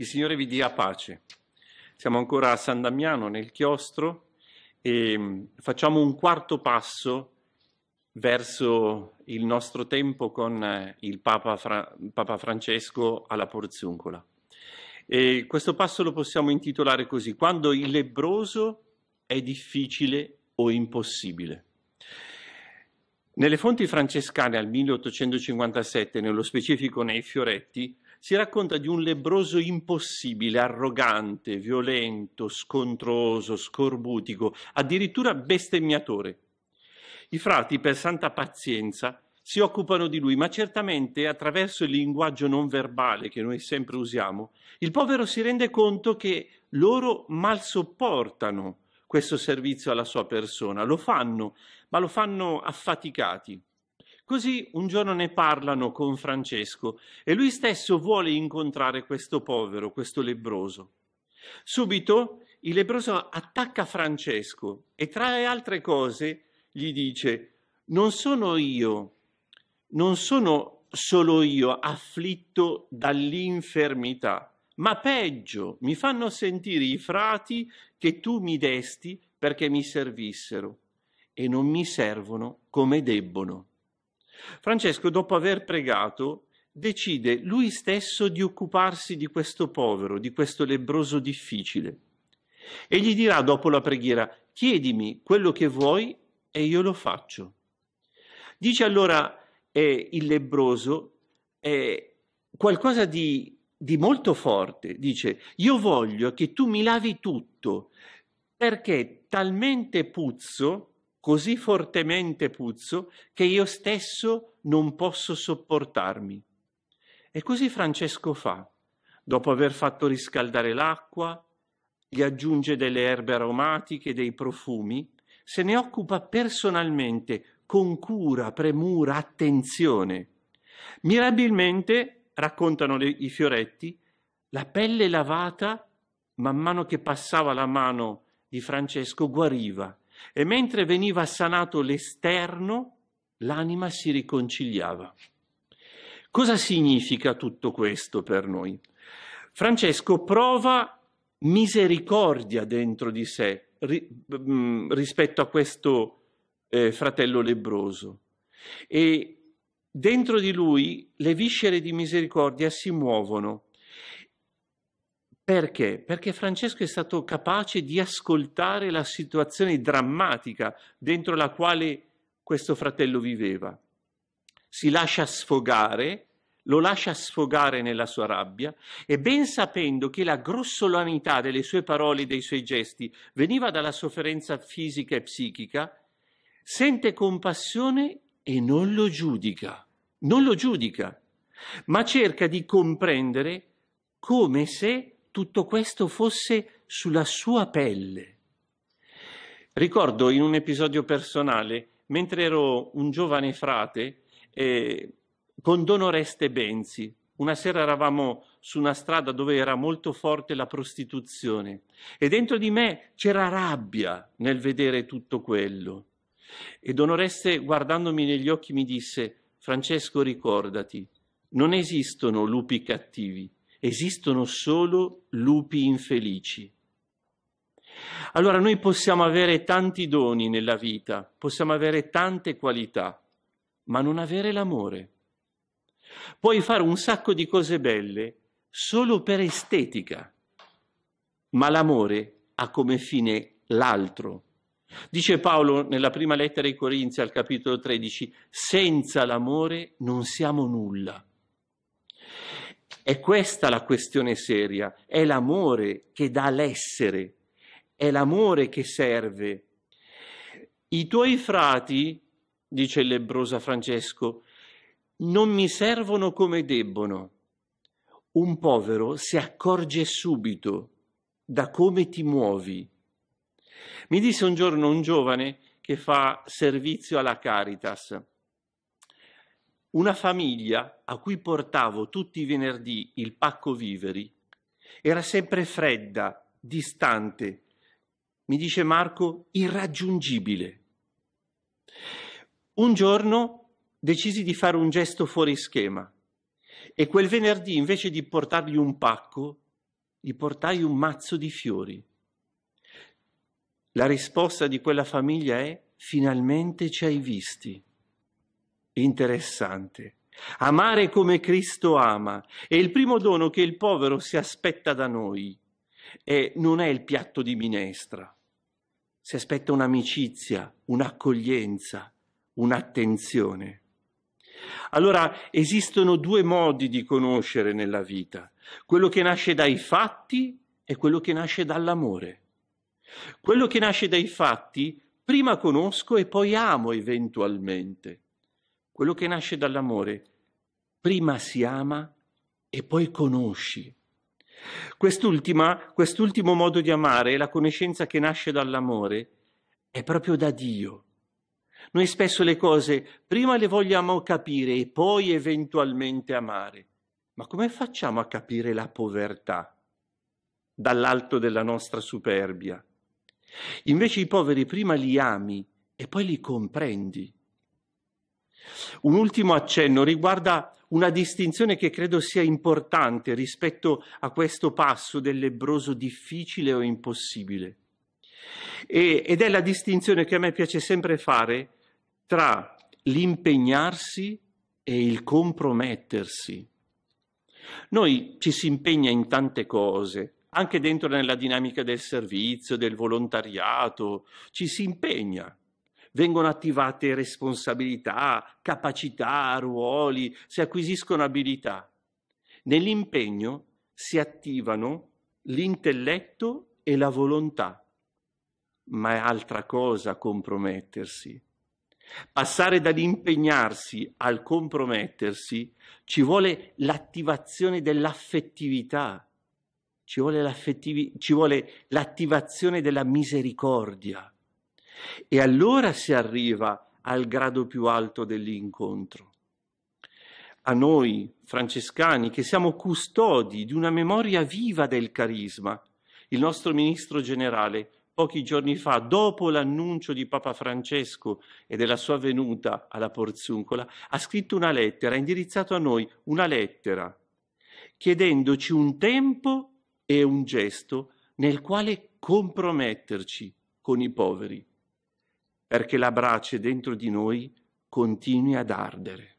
Il Signore vi dia pace. Siamo ancora a San Damiano nel chiostro e mm, facciamo un quarto passo verso il nostro tempo con eh, il Papa, Fra- Papa Francesco alla Porzuncola. E questo passo lo possiamo intitolare così, quando il lebroso è difficile o impossibile. Nelle fonti francescane al 1857, nello specifico nei Fioretti, si racconta di un lebroso impossibile, arrogante, violento, scontroso, scorbutico, addirittura bestemmiatore. I frati, per santa pazienza, si occupano di lui, ma certamente attraverso il linguaggio non verbale che noi sempre usiamo, il povero si rende conto che loro mal sopportano questo servizio alla sua persona, lo fanno, ma lo fanno affaticati. Così un giorno ne parlano con Francesco e lui stesso vuole incontrare questo povero, questo lebroso. Subito il lebroso attacca Francesco e tra le altre cose gli dice non sono io, non sono solo io afflitto dall'infermità, ma peggio mi fanno sentire i frati che tu mi desti perché mi servissero e non mi servono come debbono. Francesco, dopo aver pregato, decide lui stesso di occuparsi di questo povero, di questo lebbroso difficile. E gli dirà dopo la preghiera, chiedimi quello che vuoi e io lo faccio. Dice allora eh, il lebbroso eh, qualcosa di, di molto forte, dice, io voglio che tu mi lavi tutto, perché talmente puzzo così fortemente puzzo che io stesso non posso sopportarmi. E così Francesco fa. Dopo aver fatto riscaldare l'acqua, gli aggiunge delle erbe aromatiche, dei profumi, se ne occupa personalmente, con cura, premura, attenzione. Mirabilmente, raccontano le, i fioretti, la pelle lavata, man mano che passava la mano di Francesco, guariva e mentre veniva sanato l'esterno, l'anima si riconciliava. Cosa significa tutto questo per noi? Francesco prova misericordia dentro di sé ri, mm, rispetto a questo eh, fratello lebroso e dentro di lui le viscere di misericordia si muovono perché? Perché Francesco è stato capace di ascoltare la situazione drammatica dentro la quale questo fratello viveva. Si lascia sfogare, lo lascia sfogare nella sua rabbia e ben sapendo che la grossolanità delle sue parole e dei suoi gesti veniva dalla sofferenza fisica e psichica, sente compassione e non lo giudica, non lo giudica, ma cerca di comprendere come se tutto questo fosse sulla sua pelle. Ricordo in un episodio personale, mentre ero un giovane frate, eh, con Don Oreste Benzi, una sera eravamo su una strada dove era molto forte la prostituzione e dentro di me c'era rabbia nel vedere tutto quello. E Don Oreste, guardandomi negli occhi, mi disse: Francesco, ricordati, non esistono lupi cattivi, esistono solo lupi infelici. Allora noi possiamo avere tanti doni nella vita, possiamo avere tante qualità, ma non avere l'amore. Puoi fare un sacco di cose belle solo per estetica, ma l'amore ha come fine l'altro. Dice Paolo nella prima lettera ai Corinzi al capitolo 13, senza l'amore non siamo nulla. È questa la questione seria, è l'amore che dà l'essere, è l'amore che serve. I tuoi frati, dice il lebrosa Francesco, non mi servono come debbono. Un povero si accorge subito da come ti muovi. Mi disse un giorno un giovane che fa servizio alla Caritas una famiglia a cui portavo tutti i venerdì il pacco viveri era sempre fredda, distante, mi dice Marco, irraggiungibile. Un giorno decisi di fare un gesto fuori schema e quel venerdì invece di portargli un pacco, gli portai un mazzo di fiori. La risposta di quella famiglia è finalmente ci hai visti interessante. Amare come Cristo ama è il primo dono che il povero si aspetta da noi e non è il piatto di minestra. Si aspetta un'amicizia, un'accoglienza, un'attenzione. Allora esistono due modi di conoscere nella vita, quello che nasce dai fatti e quello che nasce dall'amore. Quello che nasce dai fatti prima conosco e poi amo eventualmente quello che nasce dall'amore. Prima si ama e poi conosci. Quest'ultima, quest'ultimo modo di amare, la conoscenza che nasce dall'amore, è proprio da Dio. Noi spesso le cose prima le vogliamo capire e poi eventualmente amare. Ma come facciamo a capire la povertà dall'alto della nostra superbia? Invece i poveri prima li ami e poi li comprendi. Un ultimo accenno riguarda una distinzione che credo sia importante rispetto a questo passo del lebroso difficile o impossibile. E, ed è la distinzione che a me piace sempre fare tra l'impegnarsi e il compromettersi. Noi ci si impegna in tante cose, anche dentro nella dinamica del servizio, del volontariato, ci si impegna, vengono attivate responsabilità, capacità, ruoli, si acquisiscono abilità. Nell'impegno si attivano l'intelletto e la volontà, ma è altra cosa compromettersi. Passare dall'impegnarsi al compromettersi ci vuole l'attivazione dell'affettività, ci vuole, ci vuole l'attivazione della misericordia e allora si arriva al grado più alto dell'incontro. A noi, francescani, che siamo custodi di una memoria viva del carisma, il nostro ministro generale, pochi giorni fa, dopo l'annuncio di Papa Francesco e della sua venuta alla Porzuncola, ha scritto una lettera, ha indirizzato a noi una lettera, chiedendoci un tempo e un gesto nel quale comprometterci con i poveri perché la brace dentro di noi continui ad ardere.